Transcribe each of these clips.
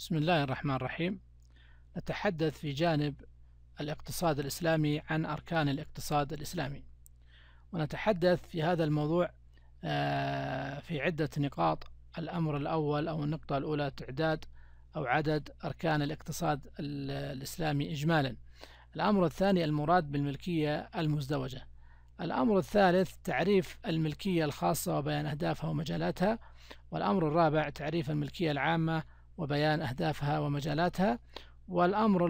بسم الله الرحمن الرحيم نتحدث في جانب الاقتصاد الإسلامي عن أركان الاقتصاد الإسلامي ونتحدث في هذا الموضوع آه، في عدة نقاط الأمر الأول أو النقطة الأولى تعداد أو عدد أركان الاقتصاد الإسلامي إجمالا الأمر الثاني المراد بالملكية المزدوجة الأمر الثالث تعريف الملكية الخاصة وبيان أهدافها ومجالاتها والأمر الرابع تعريف الملكية العامة وبيان أهدافها ومجالاتها والأمر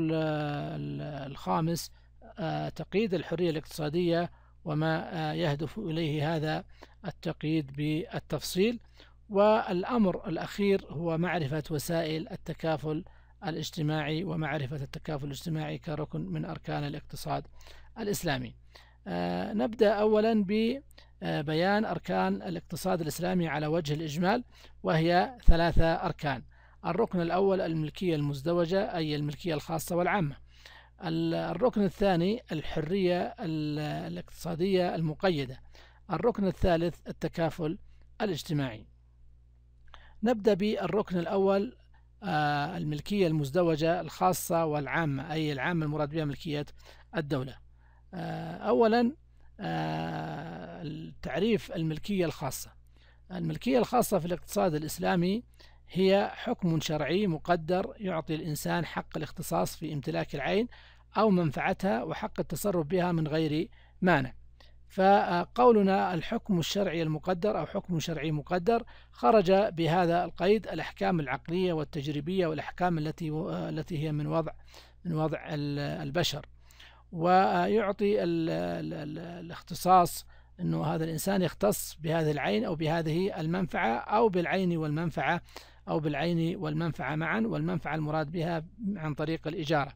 الخامس آه، تقييد الحرية الاقتصادية وما آه، يهدف إليه هذا التقييد بالتفصيل والأمر الأخير هو معرفة وسائل التكافل الاجتماعي ومعرفة التكافل الاجتماعي كركن من أركان الاقتصاد الإسلامي آه، نبدأ أولا ببيان أركان الاقتصاد الإسلامي على وجه الإجمال وهي ثلاثة أركان الركن الأول الملكية المزدوجة أي الملكية الخاصة والعامة الركن الثاني الحرية الاقتصادية المقيدة الركن الثالث التكافل الاجتماعي نبدأ بالركن الأول آه، الملكية المزدوجة الخاصة والعامة أي العامة المراد بها ملكية الدولة آه، أولا آه، تعريف الملكية الخاصة الملكية الخاصة في الاقتصاد الإسلامي هي حكم شرعي مقدر يعطي الإنسان حق الاختصاص في امتلاك العين أو منفعتها وحق التصرف بها من غير مانع فقولنا الحكم الشرعي المقدر أو حكم شرعي مقدر خرج بهذا القيد الأحكام العقلية والتجريبية والأحكام التي التي هي من وضع من وضع البشر ويعطي الاختصاص أنه هذا الإنسان يختص بهذه العين أو بهذه المنفعة أو بالعين والمنفعة أو بالعين والمنفعة معا والمنفعة المراد بها عن طريق الإجارة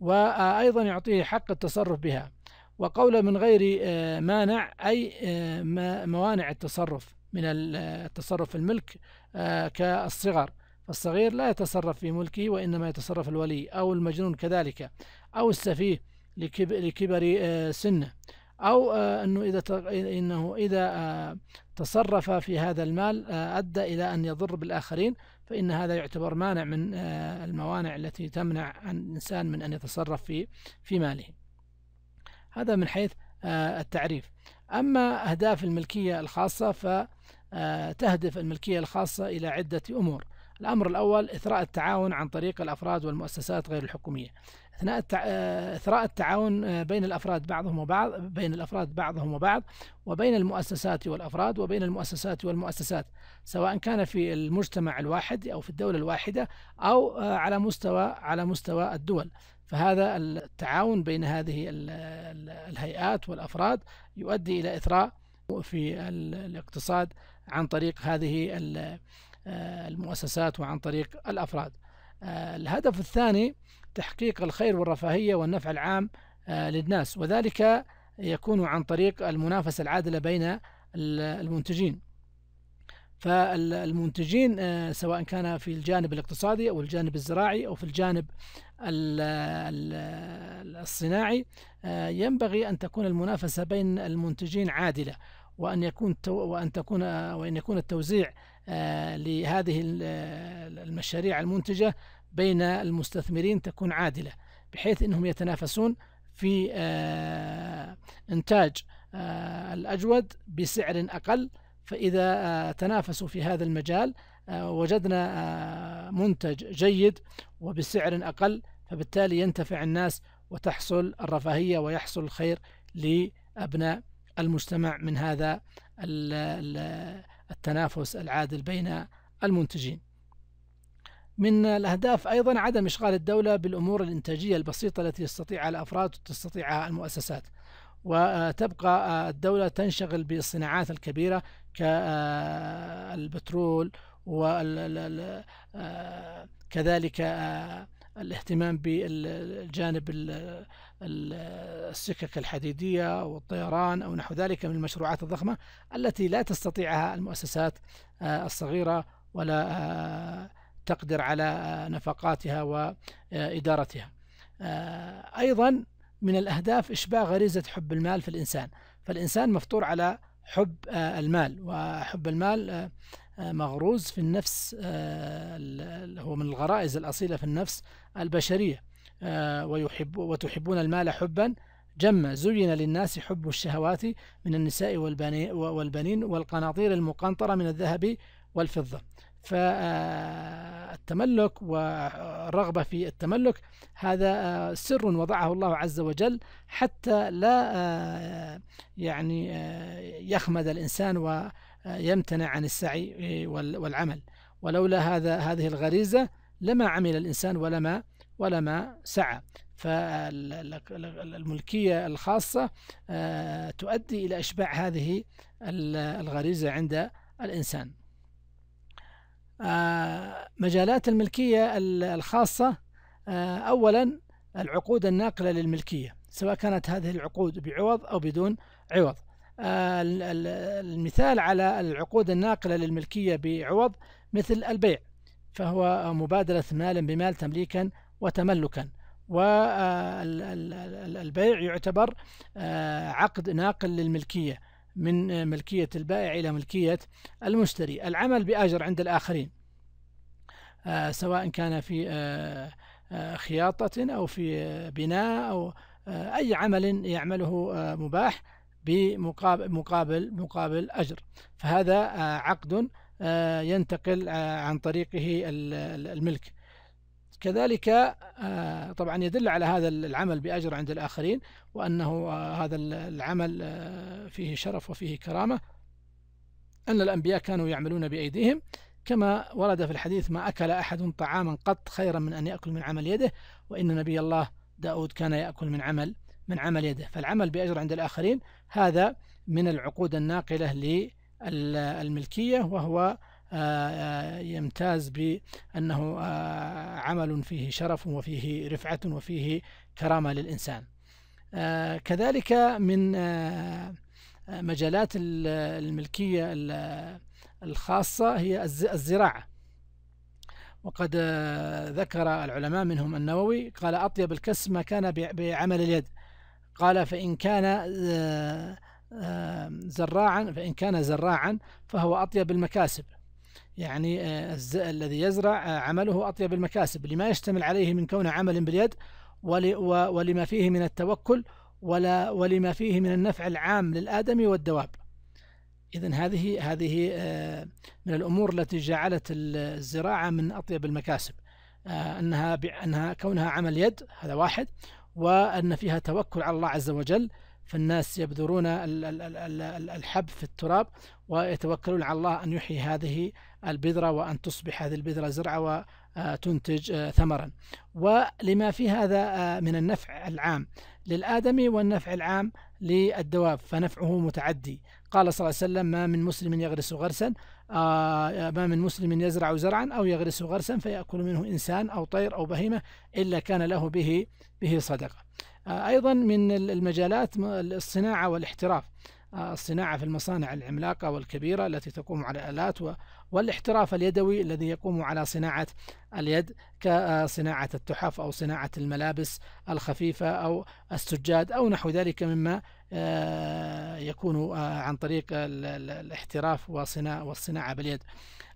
وأيضا يعطيه حق التصرف بها وقول من غير آه، مانع أي آه، موانع التصرف من التصرف في الملك آه، كالصغر فالصغير لا يتصرف في ملكه وإنما يتصرف الولي أو المجنون كذلك أو السفيه لكبر سنه أو آه، أنه إذا إنه إذا آه، تصرف في هذا المال آه، أدى إلى أن يضر بالآخرين فإن هذا يعتبر مانع من الموانع التي تمنع الإنسان من أن يتصرف في في ماله هذا من حيث التعريف أما أهداف الملكية الخاصة فتهدف الملكية الخاصة إلى عدة أمور الأمر الأول إثراء التعاون عن طريق الأفراد والمؤسسات غير الحكومية اثناء آه، اثراء التعاون آه، بين الافراد بعضهم وبعض بين الافراد بعضهم وبعض وبين المؤسسات والافراد وبين المؤسسات والمؤسسات سواء كان في المجتمع الواحد او في الدوله الواحده او آه، على مستوى على مستوى الدول فهذا التعاون بين هذه الهيئات والافراد يؤدي الى اثراء في الاقتصاد عن طريق هذه المؤسسات وعن طريق الافراد آه، الهدف الثاني تحقيق الخير والرفاهية والنفع العام آه، للناس وذلك يكون عن طريق المنافسة العادلة بين المنتجين فالمنتجين آه، سواء كان في الجانب الاقتصادي او الجانب الزراعي او في الجانب الصناعي ينبغي ان تكون المنافسه بين المنتجين عادله وان يكون وان تكون وان يكون التوزيع آه، لهذه آه، المشاريع المنتجة بين المستثمرين تكون عادلة بحيث أنهم يتنافسون في آه، إنتاج الأجود بسعر أقل فإذا تنافسوا في هذا المجال وجدنا منتج جيد وبسعر أقل فبالتالي ينتفع الناس وتحصل الرفاهية ويحصل الخير لأبناء المجتمع من هذا التنافس العادل بين المنتجين من الأهداف أيضا عدم إشغال الدولة بالأمور الإنتاجية البسيطة التي يستطيعها الأفراد وتستطيعها المؤسسات وتبقى الدولة تنشغل بالصناعات الكبيرة كالبترول وكذلك الاهتمام بالجانب السكك الحديدية والطيران أو نحو ذلك من المشروعات الضخمة التي لا تستطيعها المؤسسات آه، الصغيرة ولا آه، تقدر على آه، نفقاتها وإدارتها أيضا من الأهداف إشباع غريزة حب المال في الإنسان فالإنسان مفطور على حب المال وحب المال مغروز في النفس آه، هو من الغرائز الأصيلة في النفس البشرية آه، ويحب وتحبون المال حبا جما زين للناس حب الشهوات من النساء والبنين والقناطير المقنطرة من الذهب والفضة فالتملك آه، والرغبة في التملك هذا سر وضعه الله عز وجل حتى لا يعني يخمد الإنسان و يمتنع عن السعي إيه، والعمل ولولا هذا هذه الغريزة لما عمل الإنسان ولما ولما سعى فالملكية الخاصة آه، تؤدي إلى إشباع هذه الغريزة عند الإنسان آه، مجالات الملكية الخاصة آه، أولا العقود الناقلة للملكية سواء كانت هذه العقود بعوض أو بدون عوض آه، المثال على العقود الناقلة للملكية بعوض مثل البيع فهو مبادلة مال بمال تمليكا وتملكا والبيع آه، يعتبر آه، عقد ناقل للملكية من ملكية البائع إلى ملكية المشتري العمل بأجر عند الآخرين سواء كان في خياطة أو في بناء أو أي عمل يعمله مباح بمقابل مقابل مقابل أجر فهذا آه، عقد آه، ينتقل آه، عن طريقه الملك كذلك طبعا يدل على هذا العمل بأجر عند الآخرين وأنه هذا العمل فيه شرف وفيه كرامة أن الأنبياء كانوا يعملون بأيديهم كما ورد في الحديث ما أكل أحد طعاما قط خيرا من أن يأكل من عمل يده وإن نبي الله داود كان يأكل من عمل من عمل يده فالعمل بأجر عند الآخرين هذا من العقود الناقلة للملكية وهو آه، آه، يمتاز بأنه آه، عمل فيه شرف وفيه رفعة وفيه كرامة للإنسان كذلك من مجالات الملكية الخاصة هي الزراعة وقد ذكر العلماء منهم النووي قال أطيب الكسب ما كان بعمل اليد قال فإن كان آه، آه، زراعا فإن كان زراعا فهو أطيب المكاسب يعني آه، الذي يزرع عمله أطيب المكاسب لما يشتمل عليه من كون عمل باليد ولما فيه من التوكل ولا ولما فيه من النفع العام للآدمي والدواب إذا هذه هذه من الأمور التي جعلت الزراعة من أطيب المكاسب أنها أنها كونها عمل يد هذا واحد وأن فيها توكل على الله عز وجل فالناس يبذرون الحب في التراب ويتوكلون على الله أن يحيي هذه البذرة وأن تصبح هذه البذرة زرعة وتنتج آه، ثمرا ولما في هذا آه، من النفع العام للآدمي والنفع العام للدواب فنفعه متعدي قال صلى الله عليه وسلم ما من مسلم يغرس غرسا آه، ما من مسلم يزرع زرعا أو يغرس غرسا فيأكل منه إنسان أو طير أو بهيمة إلا كان له به به صدقة آه، أيضا من المجالات الصناعة والاحتراف الصناعة في المصانع العملاقة والكبيرة التي تقوم على الآلات والاحتراف اليدوي الذي يقوم على صناعة اليد كصناعة التحف أو صناعة الملابس الخفيفة أو السجاد أو نحو ذلك مما آه، يكون آه، عن طريق الاحتراف والصناعة باليد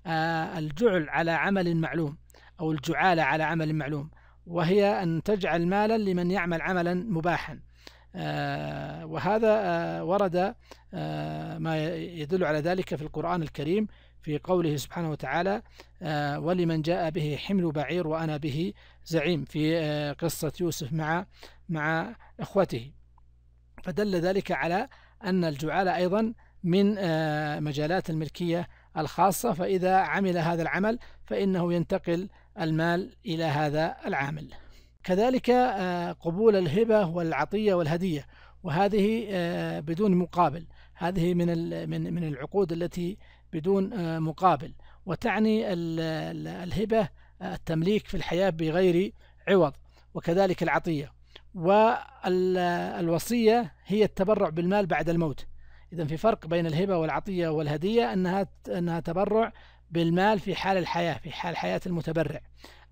آه، الجعل على عمل معلوم أو الجعالة على عمل معلوم وهي أن تجعل مالا لمن يعمل عملا مباحا آه، وهذا آه، ورد آه، ما يدل على ذلك في القرآن الكريم في قوله سبحانه وتعالى ولمن جاء به حمل بعير وأنا به زعيم في قصة يوسف مع مع إخوته فدل ذلك على أن الجعالة أيضا من مجالات الملكية الخاصة فإذا عمل هذا العمل فإنه ينتقل المال إلى هذا العامل كذلك آه، قبول الهبة والعطية والهدية وهذه آه، بدون مقابل هذه من من من العقود التي بدون آه، مقابل وتعني الهبة التمليك في الحياة بغير عوض وكذلك العطية والوصية هي التبرع بالمال بعد الموت إذا في فرق بين الهبة والعطية والهدية أنها أنها تبرع بالمال في حال الحياة في حال حياة المتبرع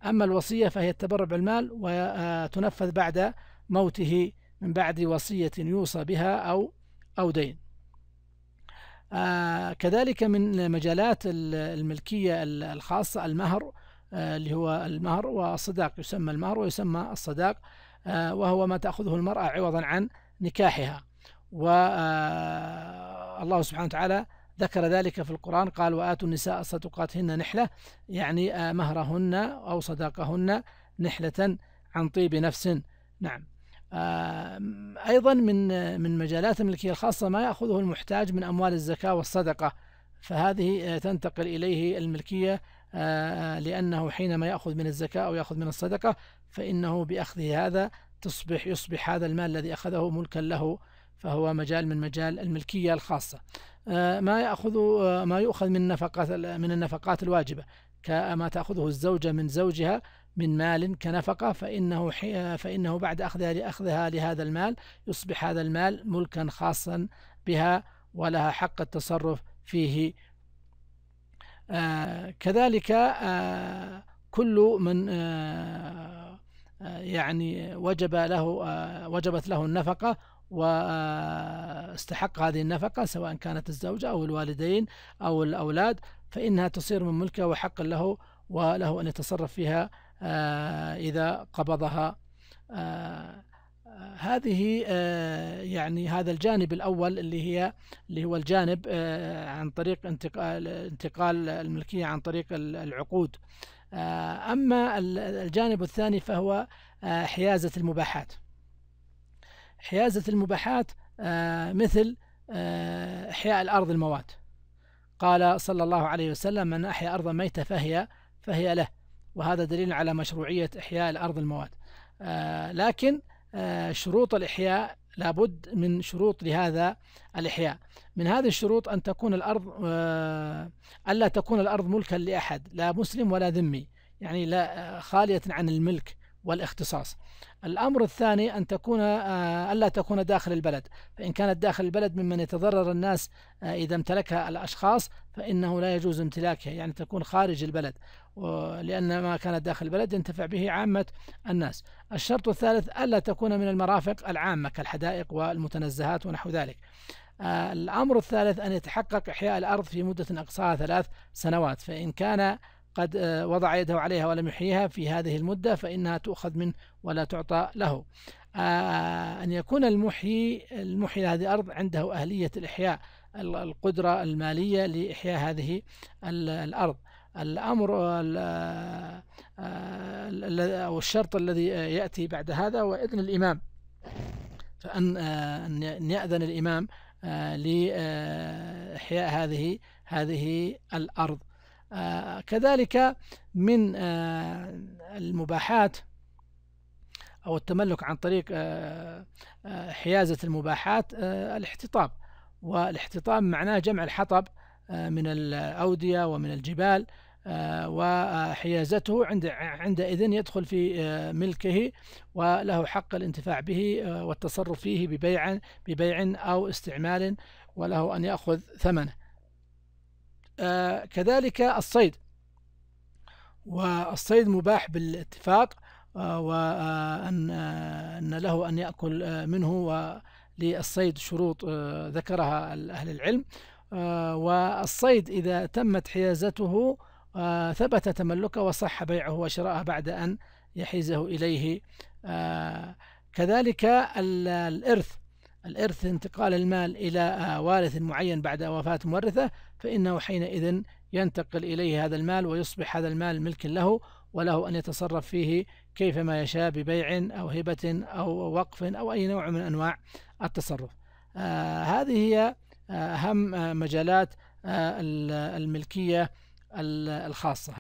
أما الوصية فهي التبرع بالمال وتنفذ بعد موته من بعد وصية يوصى بها أو أو دين آه، كذلك من مجالات الملكية الخاصة المهر آه، اللي هو المهر والصداق يسمى المهر ويسمى الصداق آه، وهو ما تأخذه المرأة عوضا عن نكاحها والله سبحانه وتعالى ذكر ذلك في القرآن قال وآتوا النساء صدقاتهن نحلة يعني آه، مهرهن أو صداقهن نحلة عن طيب نفس نعم آه، أيضا من من مجالات الملكية الخاصة ما يأخذه المحتاج من أموال الزكاة والصدقة فهذه آه، تنتقل إليه الملكية لأنه حينما يأخذ من الزكاة أو يأخذ من الصدقة فإنه بأخذه هذا تصبح يصبح هذا المال الذي أخذه ملكا له فهو مجال من مجال الملكية الخاصة آه، ما يأخذ آه، ما يؤخذ من نفقات من النفقات الواجبة كما تأخذه الزوجة من زوجها من مال كنفقة فإنه فإنه بعد أخذها لأخذها لهذا المال يصبح هذا المال ملكا خاصا بها ولها حق التصرف فيه آه، كذلك كل من يعني وجب له وجبت له النفقة و استحق هذه النفقة سواء كانت الزوجة أو الوالدين أو الأولاد فإنها تصير من ملكه وحق له وله أن يتصرف فيها آه، إذا قبضها آه، آه، هذه يعني هذا الجانب الأول اللي هي اللي هو الجانب عن طريق انتقال انتقال الملكية عن طريق العقود أما الجانب الثاني فهو حيازة المباحات حيازة المباحات آه، مثل آه، إحياء الأرض الموات قال صلى الله عليه وسلم من أحيا أرضا ميتة فهي فهي له وهذا دليل على مشروعية إحياء الأرض الموات آه، لكن شروط الإحياء لابد من شروط لهذا الإحياء من هذه الشروط أن تكون الأرض ألا تكون الأرض ملكا لأحد لا مسلم ولا ذمي يعني لا خالية عن الملك والاختصاص الأمر الثاني أن تكون آه، ألا تكون داخل البلد فإن كانت داخل البلد ممن يتضرر الناس آه، إذا امتلكها الأشخاص فإنه لا يجوز امتلاكها يعني تكون خارج البلد لأن ما كان داخل البلد ينتفع به عامة الناس الشرط الثالث ألا تكون من المرافق العامة كالحدائق والمتنزهات ونحو ذلك آه، الأمر الثالث أن يتحقق إحياء الأرض في مدة أقصاها ثلاث سنوات فإن كان قد آه، وضع يده عليها ولم يحييها في هذه المدة فإنها تؤخذ منه ولا تعطى له آه، أن يكون المحيي المحيي لهذه الأرض عنده أهلية الإحياء القدرة المالية لإحياء هذه الأرض الأمر آه، أو الشرط الذي يأتي بعد هذا هو إذن الإمام فأن أن يأذن الإمام لإحياء هذه هذه الأرض آه، كذلك من آه، المباحات أو التملك عن طريق آه، حيازة المباحات الاحتطاب والاحتطاب معناه جمع الحطب من الأودية ومن الجبال وحيازته عند عندئذ يدخل في ملكه وله حق الانتفاع به والتصرف فيه ببيع ببيع أو استعمال وله أن يأخذ ثمنه كذلك الصيد والصيد مباح بالاتفاق آه، وأن آه، أن له أن يأكل آه، منه وللصيد شروط ذكرها أهل العلم والصيد إذا تمت حيازته ثبت تملكه وصح بيعه وشراءه بعد أن يحيزه إليه كذلك الإرث الإرث انتقال المال إلى آه، وارث معين بعد وفاة مورثه فإنه حينئذ ينتقل إليه هذا المال ويصبح هذا المال ملكا له وله أن يتصرف فيه كيفما يشاء ببيع أو هبة أو وقف أو أي نوع من أنواع التصرف آه، هذه هي آه، أهم مجالات الملكية الخاصة